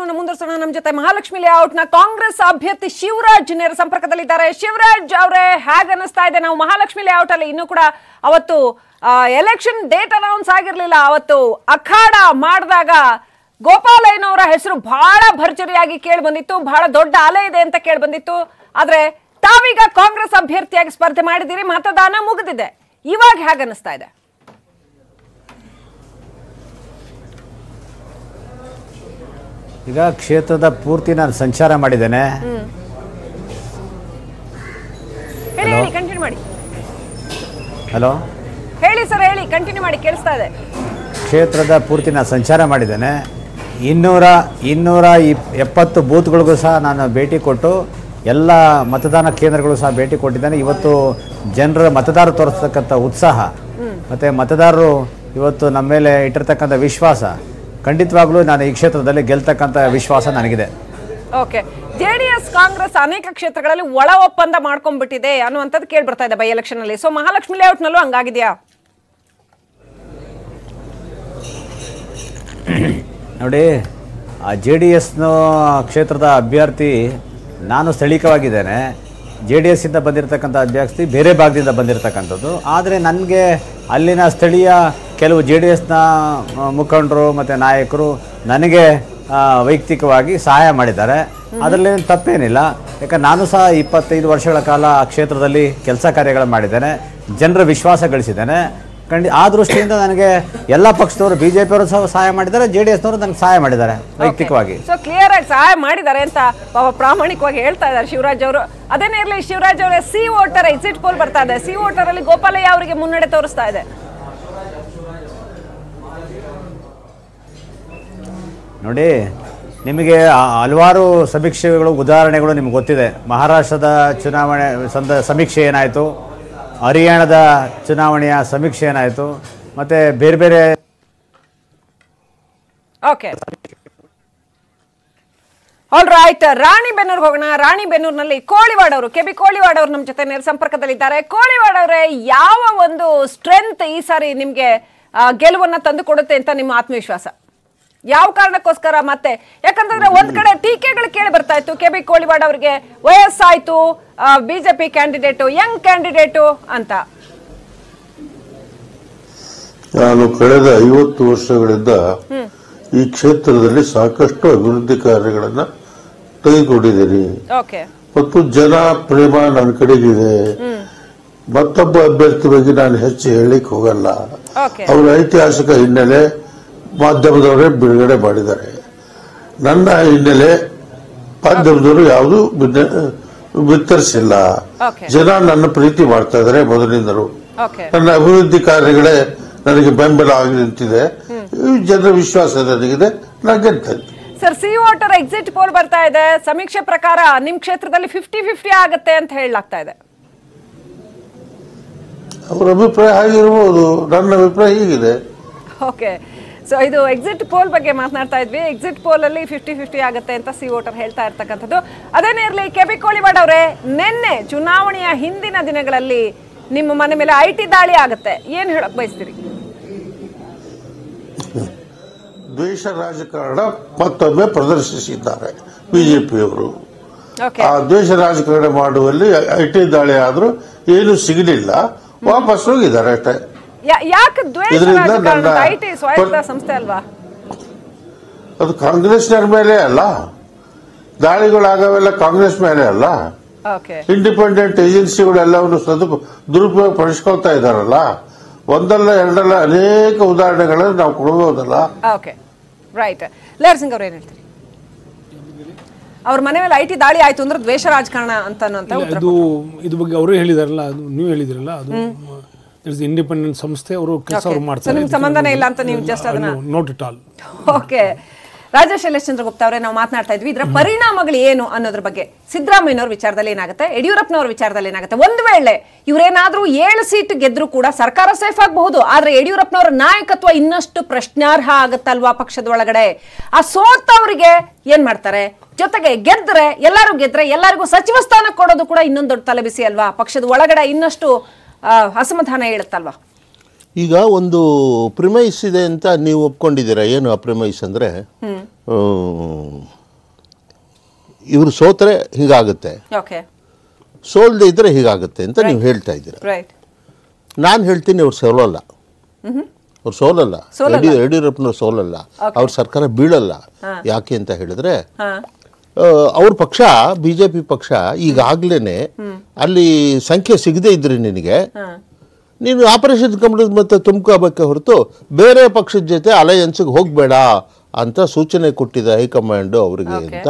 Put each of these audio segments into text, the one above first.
ಕಾರ್ಯಕ್ರಮವನ್ನು ಮುಂದುವರಿಸೋಣ ನಮ್ಮ ಜೊತೆ ಮಹಾಲಕ್ಷ್ಮಿ ಲೇಔಟ್ ನ ಕಾಂಗ್ರೆಸ್ ಅಭ್ಯರ್ಥಿ ಶಿವರಾಜ್ ನೇರ ಸಂಪರ್ಕದಲ್ಲಿದ್ದಾರೆ ಶಿವರಾಜ್ ಅವರೇ ಅನ್ನಿಸ್ತಾ ಇದೆ ನಾವು ಮಹಾಲಕ್ಷ್ಮಿ ಲೇಔಟ್ ಅಲ್ಲಿ ಇನ್ನೂ ಕೂಡ ಅವತ್ತು ಎಲೆಕ್ಷನ್ ಡೇಟ್ ಅನೌನ್ಸ್ ಆಗಿರ್ಲಿಲ್ಲ ಅವತ್ತು ಅಖಾಡ ಮಾಡಿದಾಗ ಗೋಪಾಲಯ್ಯನವರ ಹೆಸರು ಬಹಳ ಭರ್ಜರಿಯಾಗಿ ಕೇಳಿ ಬಂದಿತ್ತು ಬಹಳ ದೊಡ್ಡ ಅಲೆ ಇದೆ ಅಂತ ಕೇಳಿ ಬಂದಿತ್ತು ಆದ್ರೆ ತಾವೀಗ ಕಾಂಗ್ರೆಸ್ ಅಭ್ಯರ್ಥಿಯಾಗಿ ಸ್ಪರ್ಧೆ ಮಾಡಿದಿರಿ ಮತದಾನ ಮುಗಿದಿದೆ ಇವಾಗ ಹೇಗನ್ನಿಸ್ತಾ ಇದೆ ಈಗ ಕ್ಷೇತ್ರದ ಪೂರ್ತಿ ನಾನು ಸಂಚಾರ ಮಾಡಿದ್ದೇನೆ ಹಲೋ ಹೇಳಿ ಸರ್ ಹೇಳಿ ಕಂಟಿನ್ಯೂ ಮಾಡಿ ಕೇಳಿಸ್ತಾ ಇದೆ ಕ್ಷೇತ್ರದ ಪೂರ್ತಿ ನಾನು ಸಂಚಾರ ಮಾಡಿದ್ದೇನೆ ಇನ್ನೂರ ಇನ್ನೂರ ಎಪ್ಪತ್ತು ಬೂತ್ಗಳಿಗೂ ಸಹ ನಾನು ಭೇಟಿ ಕೊಟ್ಟು ಎಲ್ಲ ಮತದಾನ ಕೇಂದ್ರಗಳು ಸಹ ಭೇಟಿ ಕೊಟ್ಟಿದ್ದೇನೆ ಇವತ್ತು ಜನರ ಮತದಾರರು ತೋರಿಸ್ತಕ್ಕಂಥ ಉತ್ಸಾಹ ಮತ್ತು ಮತದಾರರು ಇವತ್ತು ನಮ್ಮ ಮೇಲೆ ಇಟ್ಟಿರ್ತಕ್ಕಂಥ ವಿಶ್ವಾಸ ಖಂಡಿತವಾಗ್ಲೂ ನಾನು ಈ ಕ್ಷೇತ್ರದಲ್ಲಿ ಗೆಲ್ತಕ್ಕಂಥ ವಿಶ್ವಾಸ ನನಗಿದೆ ಓಕೆ ಎಸ್ ಕಾಂಗ್ರೆಸ್ ಅನೇಕ ಕ್ಷೇತ್ರಗಳಲ್ಲಿ ಒಳ ಒಪ್ಪಂದ ಮಾಡ್ಕೊಂಡ್ಬಿಟ್ಟಿದೆ ಅನ್ನುವಂಥದ್ದು ಕೇಳಿ ಬರ್ತಾ ಇದೆ ಬೈ ಎಲೆಕ್ಷನ್ ಅಲ್ಲಿ ಸೊ ಮಹಾಲಕ್ಷ್ಮಿ ಲೇಔಟ್ನಲ್ಲೂ ಹಂಗಾಗಿದೆಯಾ ನೋಡಿ ಆ ಜೆ ಡಿ ಎಸ್ನ ಕ್ಷೇತ್ರದ ಅಭ್ಯರ್ಥಿ ನಾನು ಸ್ಥಳೀಕವಾಗಿದ್ದೇನೆ ಜೆ ಡಿ ಎಸ್ ಇಂದ ಬಂದಿರತಕ್ಕಂಥ ಅಭ್ಯರ್ಥಿ ಬೇರೆ ಭಾಗದಿಂದ ಬಂದಿರತಕ್ಕಂಥದ್ದು ಆದರೆ ನನಗೆ ಅಲ್ಲಿನ ಸ್ಥಳೀಯ ಕೆಲವು ಜೆ ಡಿ ಎಸ್ನ ಮುಖಂಡರು ಮತ್ತು ನಾಯಕರು ನನಗೆ ವೈಯಕ್ತಿಕವಾಗಿ ಸಹಾಯ ಮಾಡಿದ್ದಾರೆ ಅದರಲ್ಲಿ ತಪ್ಪೇನಿಲ್ಲ ಯಾಕಂದ್ರೆ ನಾನು ಸಹ ಇಪ್ಪತ್ತೈದು ವರ್ಷಗಳ ಕಾಲ ಆ ಕ್ಷೇತ್ರದಲ್ಲಿ ಕೆಲಸ ಕಾರ್ಯಗಳು ಮಾಡಿದ್ದೇನೆ ಜನರ ವಿಶ್ವಾಸ ಗಳಿಸಿದ್ದೇನೆ ಖಂಡಿ ಆ ದೃಷ್ಟಿಯಿಂದ ನನಗೆ ಎಲ್ಲ ಪಕ್ಷದವರು ಪಿಯವರು ಸಹ ಸಹಾಯ ಮಾಡಿದ್ದಾರೆ ಜೆ ಡಿ ಎಸ್ನವರು ನನಗೆ ಸಹಾಯ ಮಾಡಿದ್ದಾರೆ ವೈಯಕ್ತಿಕವಾಗಿ ಸೊ ಕ್ಲಿಯರ್ ಆಗಿ ಸಹಾಯ ಮಾಡಿದ್ದಾರೆ ಅಂತ ಪಾಪ ಪ್ರಾಮಾಣಿಕವಾಗಿ ಹೇಳ್ತಾ ಇದ್ದಾರೆ ಶಿವರಾಜ್ ಅವರು ಅದೇನೇ ಇರಲಿ ಶಿವರಾಜ್ ಅವರ ಸಿ ವೋಟರ್ ಎಕ್ಸಿಟ್ ಪೋಲ್ ಬರ್ತಾ ಇದೆ ಸಿ ಓಟರ್ ಅಲ್ಲಿ ಗೋಪಾಲಯ್ಯ ಅವರಿಗೆ ಮುನ್ನಡೆ ತೋರಿಸ್ತಾ ಇದೆ ನೋಡಿ ನಿಮಗೆ ಹಲವಾರು ಸಮೀಕ್ಷೆಗಳು ಉದಾಹರಣೆಗಳು ನಿಮ್ಗೆ ಗೊತ್ತಿದೆ ಮಹಾರಾಷ್ಟ್ರದ ಚುನಾವಣೆ ಸಂದ ಸಮೀಕ್ಷೆ ಏನಾಯಿತು ಹರಿಯಾಣದ ಚುನಾವಣೆಯ ಸಮೀಕ್ಷೆ ಏನಾಯಿತು ಮತ್ತೆ ಬೇರೆ ಬೇರೆ ಓಕೆ ಆಲ್ ರೈಟ್ ರಾಣಿಬೆನ್ನೂರ್ಗೆ ಹೋಗೋಣ ಬೆನ್ನೂರ್ನಲ್ಲಿ ಕೋಳಿವಾಡ್ ಅವರು ಕೆಬಿ ಕೋಳಿವಾಡ್ ಅವರು ನಮ್ಮ ಜೊತೆ ನೇರ ಸಂಪರ್ಕದಲ್ಲಿದ್ದಾರೆ ಕೋಳಿವಾಡ್ ಅವರೇ ಯಾವ ಒಂದು ಸ್ಟ್ರೆಂತ್ ಈ ಸಾರಿ ನಿಮಗೆ ತಂದು ಕೊಡುತ್ತೆ ಅಂತ ನಿಮ್ಮ ಆತ್ಮವಿಶ್ವಾಸ ಯಾವ ಕಾರಣಕ್ಕೋಸ್ಕರ ಮತ್ತೆ ಯಾಕಂತಂದ್ರೆ ಒಂದ್ ಕಡೆ ಟೀಕೆಗಳು ಕೇಳಿ ಬರ್ತಾ ಇತ್ತು ಕೆ ಬಿ ಕೋಳಿವಾಡ್ ಅವರಿಗೆ ವಯಸ್ಸಾಯ್ತು ಬಿಜೆಪಿ ಕ್ಯಾಂಡಿಡೇಟ್ ಯಂಗ್ ಕ್ಯಾಂಡಿಡೇಟ್ ಅಂತ ನಾನು ಕಳೆದ ಐವತ್ತು ವರ್ಷಗಳಿಂದ ಈ ಕ್ಷೇತ್ರದಲ್ಲಿ ಸಾಕಷ್ಟು ಅಭಿವೃದ್ಧಿ ಕಾರ್ಯಗಳನ್ನ ತೆಗೆದುಕೊಂಡಿದ್ದೀನಿ ಮತ್ತು ಜನ ಪ್ರೇಮ ನನ್ನ ಕಡೆಗಿದೆ ಮತ್ತೊಬ್ಬ ಅಭ್ಯರ್ಥಿ ಬಗ್ಗೆ ನಾನು ಹೆಚ್ಚು ಹೇಳಿಕ್ ಹೋಗಲ್ಲ ಅವರ ಐತಿಹಾಸಿಕ ಹಿನ್ನೆಲೆ ಮಾಧ್ಯಮದವರೇ ಬಿಡುಗಡೆ ಮಾಡಿದ್ದಾರೆ ನನ್ನ ಹಿನ್ನೆಲೆ ಮಾಧ್ಯಮದವರು ಯಾವುದು ಬಿತ್ತರಿಸಿಲ್ಲ ಜನ ನನ್ನ ಪ್ರೀತಿ ಮಾಡ್ತಾ ಇದ್ದಾರೆ ಮೊದಲಿಂದಲೂ ನನ್ನ ಅಭಿವೃದ್ಧಿ ಕಾರ್ಯಗಳೇ ನನಗೆ ಬೆಂಬಲ ಆಗಿ ನಿಂತಿದೆ ಜನರ ವಿಶ್ವಾಸ ನನಗಿದೆ ನಾನು ಗೆದ್ದೆ sir C voter exit poll ಬರ್ತಾ ಇದೆ ಸಮೀಕ್ಷೆ ಪ್ರಕಾರ ನಿಮ್ ಕ್ಷೇತ್ರದಲ್ಲಿ ಫಿಫ್ಟಿ ಫಿಫ್ಟಿ ಆಗುತ್ತೆ ಅಂತ ಹೇಳಲಾಗ್ತಾ ಇದೆ ಅವರ ಅಭಿಪ್ರಾಯ ಆಗಿರ್ಬೋದು ನನ್ನ ಅಭಿಪ್ರಾಯ ಹೀಗಿದೆ ಓಕೆ ಸೊ ಇದು ಎಕ್ಸಿಟ್ ಪೋಲ್ ಬಗ್ಗೆ ಮಾತನಾಡ್ತಾ ಇದ್ವಿ ಎಕ್ಸಿಟ್ ಪೋಲ್ ಅಲ್ಲಿ ಫಿಫ್ಟಿ ಫಿಫ್ಟಿ ಆಗುತ್ತೆ ಅಂತ ಸಿ ವೋಟರ್ ಹೇಳ್ತಾ ಇರ್ತಕ್ಕಂಥದ್ದು ಅದೇನೇ ಇರಲಿ ಕೆ ಪಿ ಅವರೇ ನಿನ್ನೆ ಚುನಾವಣೆಯ ಹಿಂದಿನ ದಿನಗಳಲ್ಲಿ ನಿಮ್ಮ ಮನೆ ಮೇಲೆ ಐ ಟಿ ದಾಳಿ ಆಗುತ್ತೆ ಏನು ಹೇಳಕ್ ಬಯಸ್ತೀರಿ ದ್ವೇಷ ರಾಜಕಾರಣ ಮತ್ತೊಮ್ಮೆ ಪ್ರದರ್ಶಿಸಿದ್ದಾರೆ ಬಿಜೆಪಿಯವರು ಆ ದ್ವೇಷ ರಾಜಕಾರಣ ಮಾಡುವಲ್ಲಿ ಐ ಟಿ ದಾಳಿ ಆದರೂ ಏನು ಸಿಗಲಿಲ್ಲ ವಾಪಸ್ ಹೋಗಿದ್ದಾರೆ ಅಷ್ಟೇ ಯಾಕೆ ದ್ವೇಷ ಐಟಿ ಸ್ವಾಯತ್ತ ಸಂಸ್ಥೆ ಅಲ್ವಾ ಅದು ಮೇಲೆ ಅಲ್ಲ ದಾಳಿಗಳಾಗವೆಲ್ಲ ಕಾಂಗ್ರೆಸ್ ಮೇಲೆ ಅಲ್ಲ ಇಂಡಿಪೆಂಡೆಂಟ್ ಏಜೆನ್ಸಿಗಳೆಲ್ಲವನ್ನು ದುರುಪಯೋಗ ಪಡಿಸ್ಕೊಳ್ತಾ ಇದಾರಲ್ಲ ಒಂದಲ್ಲ ಎರಡಲ್ಲ ಅನೇಕ ಉದಾಹರಣೆಗಳನ್ನು ನಾವು ಕೊಡಬಹುದಲ್ಲ ಸಿಂಗ್ ಅವ್ರು ಏನ್ ಹೇಳ್ತೀರಿ ಅವ್ರ ಮನೆ ಮೇಲೆ ಐ ದಾಳಿ ಆಯ್ತು ಅಂದ್ರೆ ದ್ವೇಷ ರಾಜಕಾರಣ ಅಂತ ಇದು ಬಗ್ಗೆ ಅವರು ಹೇಳಿದಾರಲ್ಲ ಅದು ನೀವು ಹೇಳಿದಿರಲ್ಲ ಅದು ಇಂಡಿಪೆಂಡೆಂಟ್ ಸಂಸ್ಥೆ ಅವರು ಕೆಲಸ ಮಾಡ್ತಾರೆ ಇಲ್ಲ ಅಂತ ನೀವು ಜಸ್ಟ್ ಅದನ್ನ note it all okay Raja Shailesh Chandragupta ಅವರೇ ನಾವು ಮಾತನಾಡ್ತಾ ಇದ್ವಿ ಇದರ ಪರಿಣಾಮಗಳು ಏನು ಅನ್ನೋದ್ರ ಬಗ್ಗೆ ಸಿದ್ದರಾಮಯ್ಯನವ್ರ ವಿಚಾರದಲ್ಲಿ ಏನಾಗುತ್ತೆ ಯಡಿಯೂರಪ್ಪನವ್ರ ವಿಚಾರದಲ್ಲಿ ಏನಾಗುತ್ತೆ ಒಂದು ವೇಳೆ ಇವರೇನಾದ್ರೂ ಏಳು ಸೀಟ್ ಗೆದ್ರು ಕೂಡ ಸರ್ಕಾರ ಸೇಫ್ ಆಗಬಹುದು ಆದ್ರೆ ಯಡಿಯೂರಪ್ಪನವರ ನಾಯಕತ್ವ ಇನ್ನಷ್ಟು ಪ್ರಶ್ನಾರ್ಹ ಆಗುತ್ತಲ್ವಾ ಪಕ್ಷದ ಒಳಗಡೆ ಆ ಸೋತವರಿಗೆ ಏನ್ ಮಾಡ್ತಾರೆ ಜೊತೆಗೆ ಗೆದ್ರೆ ಎಲ್ಲರೂ ಗೆದ್ರೆ ಎಲ್ಲರಿಗೂ ಸಚಿವ ಸ್ಥಾನ ಕೊಡೋದು ಕೂಡ ಇನ್ನೊಂದು ದೊಡ್ಡ ತಲೆಬಿಸಿ ಅಲ್ವಾ ಪಕ್ಷದ ಒಳಗಡೆ ಇನ್ನಷ್ಟು ಅಸಮಾಧಾನ ಹೇಳುತ್ತಲ್ವಾ ಈಗ ಒಂದು ಪ್ರಿಮೈಸ್ ಇದೆ ಅಂತ ನೀವು ಒಪ್ಕೊಂಡಿದ್ದೀರಾ ಏನು ಆ ಪ್ರಿಮೈಸ್ ಅಂದರೆ ಇವರು ಸೋತ್ರೆ ಹೀಗಾಗುತ್ತೆ ಸೋಲ್ದೆ ಇದ್ರೆ ಹೀಗಾಗುತ್ತೆ ಅಂತ ನೀವು ಹೇಳ್ತಾ ಇದ್ದೀರಾ ನಾನು ಹೇಳ್ತೀನಿ ಅವ್ರು ಸೋಲಲ್ಲ ಅವ್ರು ಸೋಲಲ್ಲ ಯಡಿಯೂರಪ್ಪನವ್ರು ಸೋಲಲ್ಲ ಅವ್ರ ಸರ್ಕಾರ ಬೀಳಲ್ಲ ಯಾಕೆ ಅಂತ ಹೇಳಿದ್ರೆ ಅವ್ರ ಪಕ್ಷ ಬಿಜೆಪಿ ಪಕ್ಷ ಈಗಾಗ್ಲೇನೆ ಅಲ್ಲಿ ಸಂಖ್ಯೆ ಸಿಗದೇ ಇದ್ರಿ ನಿನಗೆ ನೀನು ಆಪರೇಷನ್ ಕಮಲದ ಮತ್ತೆ ತುಂಬ್ಕೋಬೇಕೆ ಹೊರತು ಬೇರೆ ಪಕ್ಷದ ಜೊತೆ ಅಲಯನ್ಸ್ಗೆ ಹೋಗಬೇಡ ಅಂತ ಸೂಚನೆ ಕೊಟ್ಟಿದೆ ಹೈಕಮಾಂಡ್ ಅವರಿಗೆ ಅಂತ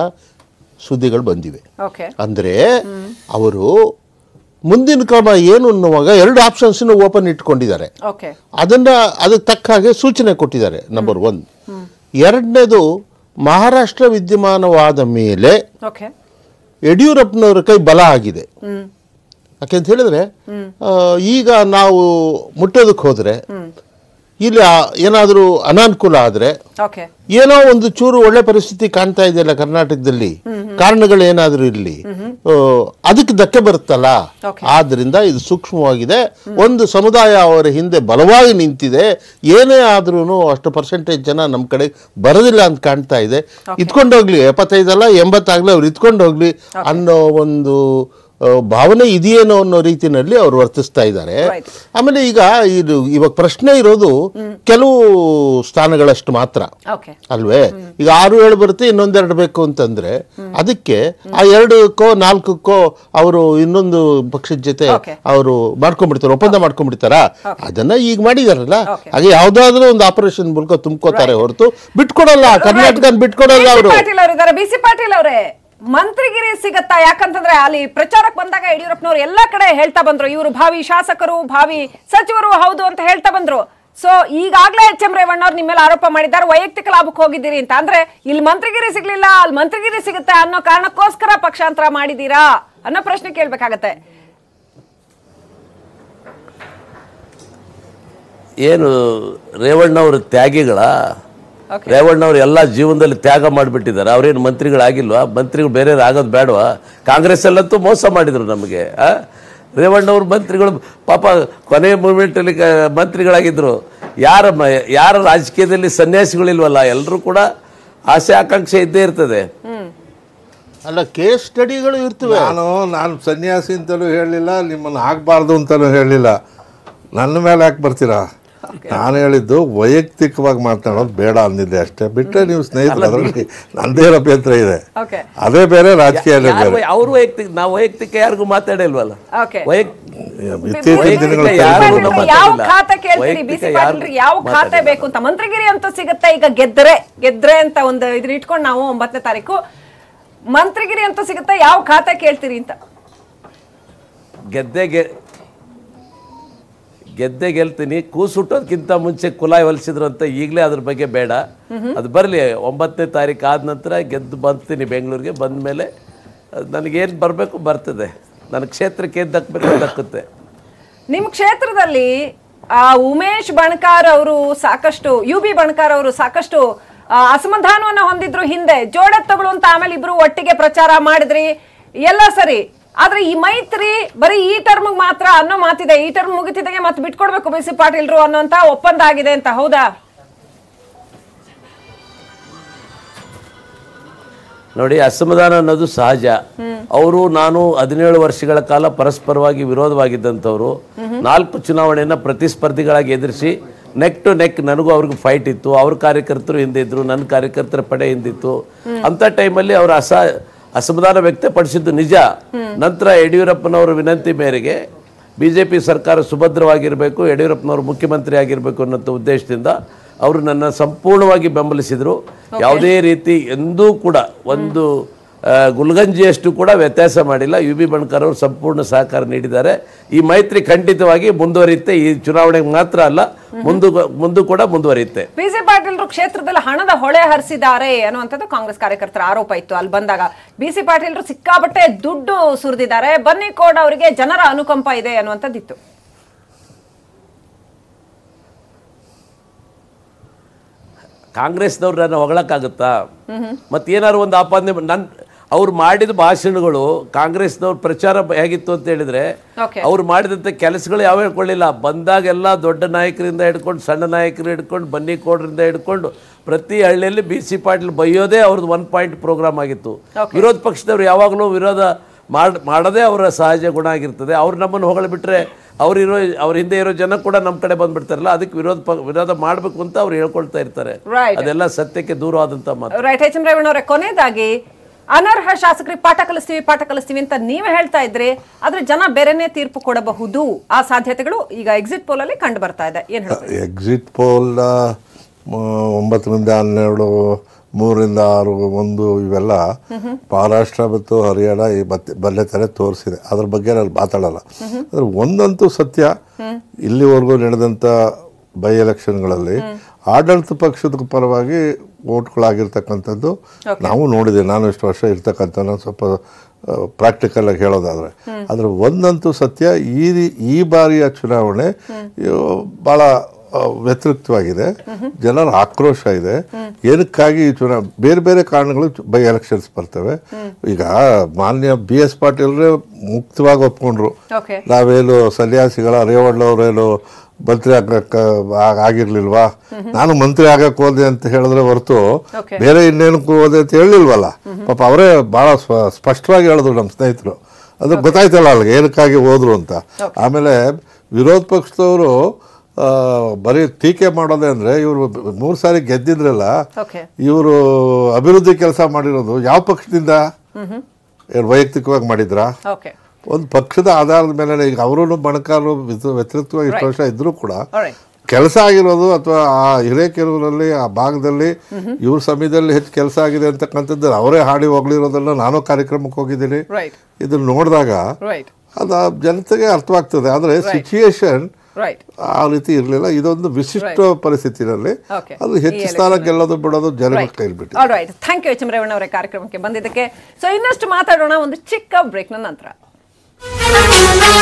ಸುದ್ದಿಗಳು ಬಂದಿವೆ ಅಂದರೆ ಅವರು ಮುಂದಿನ ಕ್ರಮ ಏನು ಅನ್ನುವಾಗ ಎರಡು ಆಪ್ಷನ್ಸನ್ನು ಓಪನ್ ಇಟ್ಕೊಂಡಿದ್ದಾರೆ ಅದನ್ನ ಅದಕ್ಕೆ ತಕ್ಕ ಹಾಗೆ ಸೂಚನೆ ಕೊಟ್ಟಿದ್ದಾರೆ ನಂಬರ್ ಒನ್ ಎರಡನೇದು ಮಹಾರಾಷ್ಟ್ರ ವಿದ್ಯಮಾನವಾದ ಮೇಲೆ ಯಡಿಯೂರಪ್ಪನವರ ಕೈ ಬಲ ಆಗಿದೆ ಯಾಕೆಂತ ಹೇಳಿದ್ರೆ ಈಗ ನಾವು ಮುಟ್ಟೋದಕ್ಕೆ ಹೋದರೆ ಇಲ್ಲಿ ಏನಾದರೂ ಅನಾನುಕೂಲ ಆದರೆ ಏನೋ ಒಂದು ಚೂರು ಒಳ್ಳೆ ಪರಿಸ್ಥಿತಿ ಕಾಣ್ತಾ ಇದೆಯಲ್ಲ ಕರ್ನಾಟಕದಲ್ಲಿ ಕಾರಣಗಳು ಏನಾದರೂ ಇರಲಿ ಅದಕ್ಕೆ ಧಕ್ಕೆ ಬರುತ್ತಲ್ಲ ಆದ್ರಿಂದ ಇದು ಸೂಕ್ಷ್ಮವಾಗಿದೆ ಒಂದು ಸಮುದಾಯ ಅವರ ಹಿಂದೆ ಬಲವಾಗಿ ನಿಂತಿದೆ ಏನೇ ಆದ್ರೂ ಅಷ್ಟು ಪರ್ಸೆಂಟೇಜ್ ಜನ ನಮ್ಮ ಕಡೆ ಬರೋದಿಲ್ಲ ಅಂತ ಕಾಣ್ತಾ ಇದೆ ಇದ್ಕೊಂಡೋಗ್ಲಿ ಎಪ್ಪತ್ತೈದಲ್ಲ ಎಂಬತ್ತಾಗಲಿ ಅವ್ರು ಇದ್ಕೊಂಡೋಗ್ಲಿ ಅನ್ನೋ ಒಂದು ಭಾವನೆ ಇದೆಯೇನೋ ಅನ್ನೋ ರೀತಿಯಲ್ಲಿ ಅವರು ವರ್ತಿಸ್ತಾ ಇದ್ದಾರೆ ಆಮೇಲೆ ಈಗ ಇದು ಇವಾಗ ಪ್ರಶ್ನೆ ಇರೋದು ಕೆಲವು ಸ್ಥಾನಗಳಷ್ಟು ಮಾತ್ರ ಅಲ್ವೇ ಈಗ ಆರು ಏಳು ಬರುತ್ತೆ ಇನ್ನೊಂದೆರಡು ಬೇಕು ಅಂತಂದ್ರೆ ಅದಕ್ಕೆ ಆ ಎರಡಕ್ಕೋ ನಾಲ್ಕಕ್ಕೋ ಅವರು ಇನ್ನೊಂದು ಪಕ್ಷದ ಜೊತೆ ಅವರು ಮಾಡ್ಕೊಂಡ್ಬಿಡ್ತಾರೆ ಒಪ್ಪಂದ ಮಾಡ್ಕೊಂಡ್ಬಿಡ್ತಾರ ಅದನ್ನ ಈಗ ಮಾಡಿದಾರಲ್ಲ ಹಾಗೆ ಯಾವ್ದಾದ್ರು ಒಂದು ಆಪರೇಷನ್ ಮೂಲಕ ತುಂಬ್ಕೋತಾರೆ ಹೊರತು ಬಿಟ್ಕೊಡಲ್ಲ ಕರ್ನಾಟಕ ಬಿಟ್ಕೊಡಲ್ಲ ಅವರು ಮಂತ್ರಿಗಿರಿ ಸಿಗತ್ತಾ ಯಾಕಂತಂದ್ರೆ ಅಲ್ಲಿ ಪ್ರಚಾರಕ್ಕೆ ಬಂದಾಗ ಯಡಿಯೂರಪ್ಪನವ್ರು ಎಲ್ಲ ಕಡೆ ಹೇಳ್ತಾ ಬಂದ್ರು ಇವರು ಭಾವಿ ಶಾಸಕರು ಭಾವಿ ಸಚಿವರು ಹೌದು ಅಂತ ಹೇಳ್ತಾ ಬಂದ್ರು ಸೊ ಈಗಾಗಲೇ ಎಚ್ ಎಂ ರೇವಣ್ಣ ನಿಮ್ಮ ಮೇಲೆ ಆರೋಪ ಮಾಡಿದ್ದಾರೆ ವೈಯಕ್ತಿಕ ಲಾಭಕ್ಕೆ ಹೋಗಿದ್ದೀರಿ ಅಂತ ಅಂದ್ರೆ ಇಲ್ಲಿ ಮಂತ್ರಿಗಿರಿ ಸಿಗ್ಲಿಲ್ಲ ಅಲ್ಲಿ ಮಂತ್ರಿಗಿರಿ ಸಿಗುತ್ತೆ ಅನ್ನೋ ಕಾರಣಕ್ಕೋಸ್ಕರ ಪಕ್ಷಾಂತರ ಮಾಡಿದೀರಾ ಅನ್ನೋ ಪ್ರಶ್ನೆ ಕೇಳ್ಬೇಕಾಗತ್ತೆ ಏನು ರೇವಣ್ಣವರ ತ್ಯಾಗಿಗಳ ರೇವಣ್ಣವ್ರು ಎಲ್ಲ ಜೀವನದಲ್ಲಿ ತ್ಯಾಗ ಮಾಡಿಬಿಟ್ಟಿದ್ದಾರೆ ಅವ್ರೇನು ಮಂತ್ರಿಗಳಾಗಿಲ್ವಾ ಮಂತ್ರಿಗಳು ಬೇರೆ ಆಗೋದು ಬೇಡವಾ ಎಲ್ಲಂತೂ ಮೋಸ ಮಾಡಿದರು ನಮಗೆ ರೇವಣ್ಣವ್ರು ಮಂತ್ರಿಗಳು ಪಾಪ ಕೊನೆ ಮೂಮೆಂಟಲ್ಲಿ ಮಂತ್ರಿಗಳಾಗಿದ್ದರು ಯಾರ ಯಾರ ರಾಜಕೀಯದಲ್ಲಿ ಸನ್ಯಾಸಿಗಳಿಲ್ವಲ್ಲ ಎಲ್ಲರೂ ಕೂಡ ಆಸೆ ಆಕಾಂಕ್ಷೆ ಇದ್ದೇ ಇರ್ತದೆ ಅಲ್ಲ ಕೇಸ್ ಸ್ಟಡಿಗಳು ಇರ್ತವೆ ನಾನು ನಾನು ಸನ್ಯಾಸಿ ಅಂತಲೂ ಹೇಳಲಿಲ್ಲ ನಿಮ್ಮನ್ನು ಆಗಬಾರ್ದು ಅಂತಲೂ ಹೇಳಿಲ್ಲ ನನ್ನ ಮೇಲೆ ಯಾಕೆ ಬರ್ತೀರಾ ನಾನು ಹೇಳಿದ್ದು ವೈಯಕ್ತಿಕವಾಗಿ ಮಾತಾಡೋದು ಬೇಡ ಅಂದಿದ್ದೆ ಅಷ್ಟೇ ಬಿಟ್ಟರೆ ನೀವು ಸ್ನೇಹಿತರು ಅದರಲ್ಲಿ ನಂದೇ ಅಭ್ಯಂತರ ಇದೆ ಅದೇ ಬೇರೆ ರಾಜಕೀಯ ಅವ್ರ ವೈಯಕ್ತಿಕ ನಾವು ವೈಯಕ್ತಿಕ ಯಾರಿಗೂ ಮಾತಾಡಿಲ್ವಲ್ಲ ಯಾವ ಖಾತೆ ಬೇಕು ಅಂತ ಮಂತ್ರಿಗಿರಿ ಅಂತ ಸಿಗುತ್ತೆ ಈಗ ಗೆದ್ರೆ ಗೆದ್ರೆ ಅಂತ ಒಂದು ಇದ್ರ ಇಟ್ಕೊಂಡು ನಾವು ಒಂಬತ್ತನೇ ತಾರೀಕು ಮಂತ್ರಿಗಿರಿ ಅಂತ ಸಿಗುತ್ತೆ ಯಾವ ಖಾತೆ ಕೇಳ್ತೀರಿ ಅಂತ ಗೆದ್ದೆ ಗೆದ್ದೆ ಗೆಲ್ತೀನಿ ಕೂಸುಟ್ಟೋದಕ್ಕಿಂತ ಮುಂಚೆ ಕುಲಾಯಿ ಹೊಲಿಸಿದ್ರು ಅಂತ ಈಗಲೇ ಅದ್ರ ಬಗ್ಗೆ ಬೇಡ ಅದು ಬರಲಿ ಒಂಬತ್ತನೇ ತಾರೀಕು ಆದ ನಂತರ ಗೆದ್ದು ಬಂತೀನಿ ಬೆಂಗಳೂರಿಗೆ ಬಂದ ಮೇಲೆ ನನಗೇನು ಬರಬೇಕು ಬರ್ತದೆ ನನ್ನ ಕ್ಷೇತ್ರಕ್ಕೆ ಏನು ದಕ್ಕಬೇಕು ದಕ್ಕುತ್ತೆ ನಿಮ್ಮ ಕ್ಷೇತ್ರದಲ್ಲಿ ಆ ಉಮೇಶ್ ಬಣಕಾರ್ ಅವರು ಸಾಕಷ್ಟು ಯು ಬಿ ಬಣಕಾರ್ ಅವರು ಸಾಕಷ್ಟು ಅಸಮಾಧಾನವನ್ನು ಹೊಂದಿದ್ರು ಹಿಂದೆ ಜೋಡತ್ತಗಳು ತಗೊಳ್ಳುವಂತ ಆಮೇಲೆ ಇಬ್ರು ಒಟ್ಟಿಗೆ ಪ್ರಚಾರ ಮಾಡಿದ್ರಿ ಎಲ್ಲ ಸರಿ ಆದ್ರೆ ಈ ಮೈತ್ರಿ ಬರೀ ಈ ಟರ್ಮ್ ಮಾತ್ರ ಅನ್ನೋ ಮಾತಿದೆ ಈ ಟರ್ಮ್ ಮುಗಿತಿದ್ದಾಗೆ ಮತ್ತೆ ಬಿಟ್ಕೊಡ್ಬೇಕು ಬಿ ಸಿ ಪಾಟೀಲ್ರು ಅನ್ನೋಂತ ಒಪ್ಪಂದ ಆಗಿದೆ ಅಂತ ಹೌದಾ ನೋಡಿ ಅಸಮಾಧಾನ ಅನ್ನೋದು ಸಹಜ ಅವರು ನಾನು ಹದಿನೇಳು ವರ್ಷಗಳ ಕಾಲ ಪರಸ್ಪರವಾಗಿ ವಿರೋಧವಾಗಿದ್ದಂಥವ್ರು ನಾಲ್ಕು ಚುನಾವಣೆಯನ್ನ ಪ್ರತಿಸ್ಪರ್ಧಿಗಳಾಗಿ ಎದುರಿಸಿ ನೆಕ್ ಟು ನೆಕ್ ನನಗೂ ಅವ್ರಿಗೆ ಫೈಟ್ ಇತ್ತು ಅವ್ರ ಕಾರ್ಯಕರ್ತರು ಹಿಂದಿದ್ರು ನನ್ನ ಕಾರ್ಯಕರ್ತರ ಪಡೆ ಹಿಂದಿತ್ತು ಅಂಥ ಟೈಮಲ್ಲಿ ಅವರ ಅಸಹ ಅಸಮಾಧಾನ ವ್ಯಕ್ತಪಡಿಸಿದ್ದು ನಿಜ ನಂತರ ಯಡಿಯೂರಪ್ಪನವರ ವಿನಂತಿ ಮೇರೆಗೆ ಬಿ ಜೆ ಪಿ ಸರ್ಕಾರ ಸುಭದ್ರವಾಗಿರಬೇಕು ಯಡಿಯೂರಪ್ಪನವರು ಮುಖ್ಯಮಂತ್ರಿ ಆಗಿರಬೇಕು ಅನ್ನೋ ಉದ್ದೇಶದಿಂದ ಅವರು ನನ್ನ ಸಂಪೂರ್ಣವಾಗಿ ಬೆಂಬಲಿಸಿದರು ಯಾವುದೇ ರೀತಿ ಎಂದೂ ಕೂಡ ಒಂದು ಗುಲ್ಗಂಜಿಯಷ್ಟು ಕೂಡ ವ್ಯತ್ಯಾಸ ಮಾಡಿಲ್ಲ ಯು ಬಿ ಬಣ್ಕರ್ ಅವರು ಸಂಪೂರ್ಣ ಸಹಕಾರ ನೀಡಿದ್ದಾರೆ ಈ ಮೈತ್ರಿ ಖಂಡಿತವಾಗಿ ಮುಂದುವರಿಯುತ್ತೆ ಈ ಚುನಾವಣೆಗೆ ಮಾತ್ರ ಅಲ್ಲ ಮುಂದೆ ಮುಂದೂ ಕೂಡ ಮುಂದುವರಿಯುತ್ತೆ ಬಿ ಸಿ ಪಾಟೀಲ್ರು ಕ್ಷೇತ್ರದಲ್ಲಿ ಹಣದ ಹೊಳೆ ಹರಿಸಿದ್ದಾರೆ ಅನ್ನುವಂಥದ್ದು ಕಾಂಗ್ರೆಸ್ ಕಾರ್ಯಕರ್ತರ ಆರೋಪ ಇತ್ತು ಅಲ್ಲಿ ಬಂದಾಗ ಬಿ ಸಿ ಪಾಟೀಲ್ರು ಸಿಕ್ಕಾಬಟ್ಟೆ ದುಡ್ಡು ಸುರಿದಿದ್ದಾರೆ ಕೋಡ್ ಅವರಿಗೆ ಜನರ ಅನುಕಂಪ ಇದೆ ಅನ್ನುವಂಥದ್ದಿತ್ತು ಕಾಂಗ್ರೆಸ್ನವ್ರು ನಾನು ಹೊಗಳಕ್ಕಾಗುತ್ತಾ ಮತ್ತೇನಾದ್ರು ಒಂದು ಆಪಾದನೆ ನನ್ನ ಅವ್ರು ಮಾಡಿದ ಭಾಷಣಗಳು ಕಾಂಗ್ರೆಸ್ನವ್ರ ಪ್ರಚಾರ ಹೇಗಿತ್ತು ಅಂತ ಹೇಳಿದ್ರೆ ಅವ್ರು ಮಾಡಿದಂಥ ಕೆಲಸಗಳು ಯಾವ ಹೇಳ್ಕೊಳ್ಳಿಲ್ಲ ಬಂದಾಗೆಲ್ಲ ದೊಡ್ಡ ನಾಯಕರಿಂದ ಹಿಡ್ಕೊಂಡು ಸಣ್ಣ ನಾಯಕರು ಹಿಡ್ಕೊಂಡು ಬನ್ನಿ ಕೋಡ್ರಿಂದ ಹಿಡ್ಕೊಂಡು ಪ್ರತಿ ಹಳ್ಳಿಯಲ್ಲಿ ಬಿ ಸಿ ಪಾಟೀಲ್ ಬೈಯೋದೇ ಅವ್ರದ್ದು ಒನ್ ಪಾಯಿಂಟ್ ಪ್ರೋಗ್ರಾಮ್ ಆಗಿತ್ತು ವಿರೋಧ ಪಕ್ಷದವ್ರು ಯಾವಾಗಲೂ ವಿರೋಧ ಮಾಡಿ ಮಾಡೋದೇ ಅವರ ಸಹಜ ಗುಣ ಆಗಿರ್ತದೆ ಅವ್ರು ನಮ್ಮನ್ನು ಬಿಟ್ರೆ ಅವರಿರೋ ಅವ್ರ ಹಿಂದೆ ಇರೋ ಜನ ಕೂಡ ನಮ್ಮ ಕಡೆ ಬಂದ್ಬಿಡ್ತಾರಲ್ಲ ಅದಕ್ಕೆ ವಿರೋಧ ವಿರೋಧ ಮಾಡಬೇಕು ಅಂತ ಅವ್ರು ಹೇಳ್ಕೊಳ್ತಾ ಇರ್ತಾರೆ ಅದೆಲ್ಲ ಸತ್ಯಕ್ಕೆ ದೂರವಾದಂಥ ಮಾತು ರೈಟ್ ಎಚ್ ಎಂ ರೇವಣ್ಣವರೇ ಕೊನೆಯದಾಗಿ ಅನರ್ಹ ಶಾಸಕರಿಗೆ ಪಾಠ ಕಲಿಸ್ತೀವಿ ಪಾಠ ಕಲಿಸ್ತೀವಿ ಅಂತ ನೀವು ಹೇಳ್ತಾ ಇದ್ರೆ ಆದ್ರೆ ಜನ ಬೇರೆನೇ ತೀರ್ಪು ಕೊಡಬಹುದು ಆ ಸಾಧ್ಯತೆಗಳು ಈಗ ಎಕ್ಸಿಟ್ ಪೋಲ್ ಅಲ್ಲಿ ಕಂಡು ಬರ್ತಾ ಇದೆ ಎಕ್ಸಿಟ್ ಪೋಲ್ ಒಂಬತ್ತರಿಂದ ಹನ್ನೆರಡು ಮೂರರಿಂದ ಆರು ಒಂದು ಇವೆಲ್ಲ ಮಹಾರಾಷ್ಟ್ರ ಮತ್ತು ಹರಿಯಾಣ ಈ ಮತ್ತೆ ಬಲ್ಲೆ ಥರ ತೋರಿಸಿದೆ ಅದ್ರ ಬಗ್ಗೆ ನಾನು ಮಾತಾಡಲ್ಲ ಆದರೆ ಒಂದಂತೂ ಸತ್ಯ ಇಲ್ಲಿವರೆಗೂ ನಡೆದಂತ ಬೈ ಎಲೆಕ್ಷನ್ಗಳಲ್ಲಿ ಆಡಳಿತ ಪಕ್ಷದ ಪರವಾಗಿ ಓಟ್ಗಳಾಗಿರ್ತಕ್ಕಂಥದ್ದು ನಾವು ನೋಡಿದೆ ನಾನು ಇಷ್ಟು ವರ್ಷ ಇರ್ತಕ್ಕಂಥ ನಾನು ಸ್ವಲ್ಪ ಆಗಿ ಹೇಳೋದಾದರೆ ಆದರೆ ಒಂದಂತೂ ಸತ್ಯ ಈ ಈ ಬಾರಿಯ ಚುನಾವಣೆ ಭಾಳ ವ್ಯತಿರಿಕ್ತವಾಗಿದೆ ಜನರ ಆಕ್ರೋಶ ಇದೆ ಏನಕ್ಕಾಗಿ ಚುನಾವಣೆ ಬೇರೆ ಬೇರೆ ಕಾರಣಗಳು ಬೈ ಎಲೆಕ್ಷನ್ಸ್ ಬರ್ತವೆ ಈಗ ಮಾನ್ಯ ಬಿ ಎಸ್ ಪಾಟೀಲ್ರೇ ಮುಕ್ತವಾಗಿ ಒಪ್ಕೊಂಡ್ರು ನಾವೇನು ಸನ್ಯಾಸಿಗಳ ರೇವಣ್ಣವ್ರೇನು ಮಂತ್ರಿ ಆಗಕ್ಕೆ ಆಗಿರ್ಲಿಲ್ವಾ ನಾನು ಮಂತ್ರಿ ಆಗಕ್ಕೆ ಹೋದೆ ಅಂತ ಹೇಳಿದ್ರೆ ಹೊರತು ಬೇರೆ ಇನ್ನೇನಕ್ಕೂ ಹೋದೆ ಅಂತ ಹೇಳಿಲ್ವಲ್ಲ ಪಾಪ ಅವರೇ ಭಾಳ ಸ್ಪಷ್ಟವಾಗಿ ಹೇಳಿದ್ರು ನಮ್ಮ ಸ್ನೇಹಿತರು ಅದು ಗೊತ್ತಾಯ್ತಲ್ಲ ಅಲ್ಲಿಗೆ ಏನಕ್ಕಾಗಿ ಹೋದ್ರು ಅಂತ ಆಮೇಲೆ ವಿರೋಧ ಪಕ್ಷದವರು ಬರೀ ಟೀಕೆ ಮಾಡೋದೇ ಅಂದರೆ ಇವರು ಮೂರು ಸಾರಿ ಗೆದ್ದಿದ್ರಲ್ಲ ಇವರು ಅಭಿವೃದ್ಧಿ ಕೆಲಸ ಮಾಡಿರೋದು ಯಾವ ಪಕ್ಷದಿಂದ ವೈಯಕ್ತಿಕವಾಗಿ ಮಾಡಿದ್ರಾ ಒಂದು ಪಕ್ಷದ ಆಧಾರದ ಮೇಲೆ ಈಗ ಅವರು ಬಣಕಾರರು ವ್ಯತಿರಿಕ್ತವಾಗಿ ಇಷ್ಟು ವರ್ಷ ಇದ್ರೂ ಕೂಡ ಕೆಲಸ ಆಗಿರೋದು ಅಥವಾ ಆ ಹಿರೇಕೆರೂರಲ್ಲಿ ಆ ಭಾಗದಲ್ಲಿ ಇವ್ರ ಸಮಯದಲ್ಲಿ ಹೆಚ್ಚು ಕೆಲಸ ಆಗಿದೆ ಅಂತಕ್ಕಂಥದ್ದು ಅವರೇ ಹಾಡಿ ಹೋಗ್ಲಿರೋದನ್ನ ನಾನು ಕಾರ್ಯಕ್ರಮಕ್ಕೆ ಹೋಗಿದ್ದೀನಿ ಇದನ್ನ ನೋಡಿದಾಗ ಅದು ಜನತೆಗೆ ಅರ್ಥವಾಗ್ತದೆ ಆದರೆ ಸಿಚುಯೇಷನ್ ಆ ರೀತಿ ಇರಲಿಲ್ಲ ಇದೊಂದು ವಿಶಿಷ್ಟ ಪರಿಸ್ಥಿತಿನಲ್ಲಿ ಅದು ಹೆಚ್ಚು ಸ್ಥಾನ ಗೆಲ್ಲೋದು ಬಿಡೋದು ಜನರ right thank you H Revanna ಅವರ ಕಾರ್ಯಕ್ರಮಕ್ಕೆ ಬಂದಿದ್ದಕ್ಕೆ ಸೊ ಇನ್ನಷ್ಟು ಮಾತಾಡೋಣ ಒಂದು ಚಿಕ್ಕ ಬ್ರೇಕ್ ನಂತರ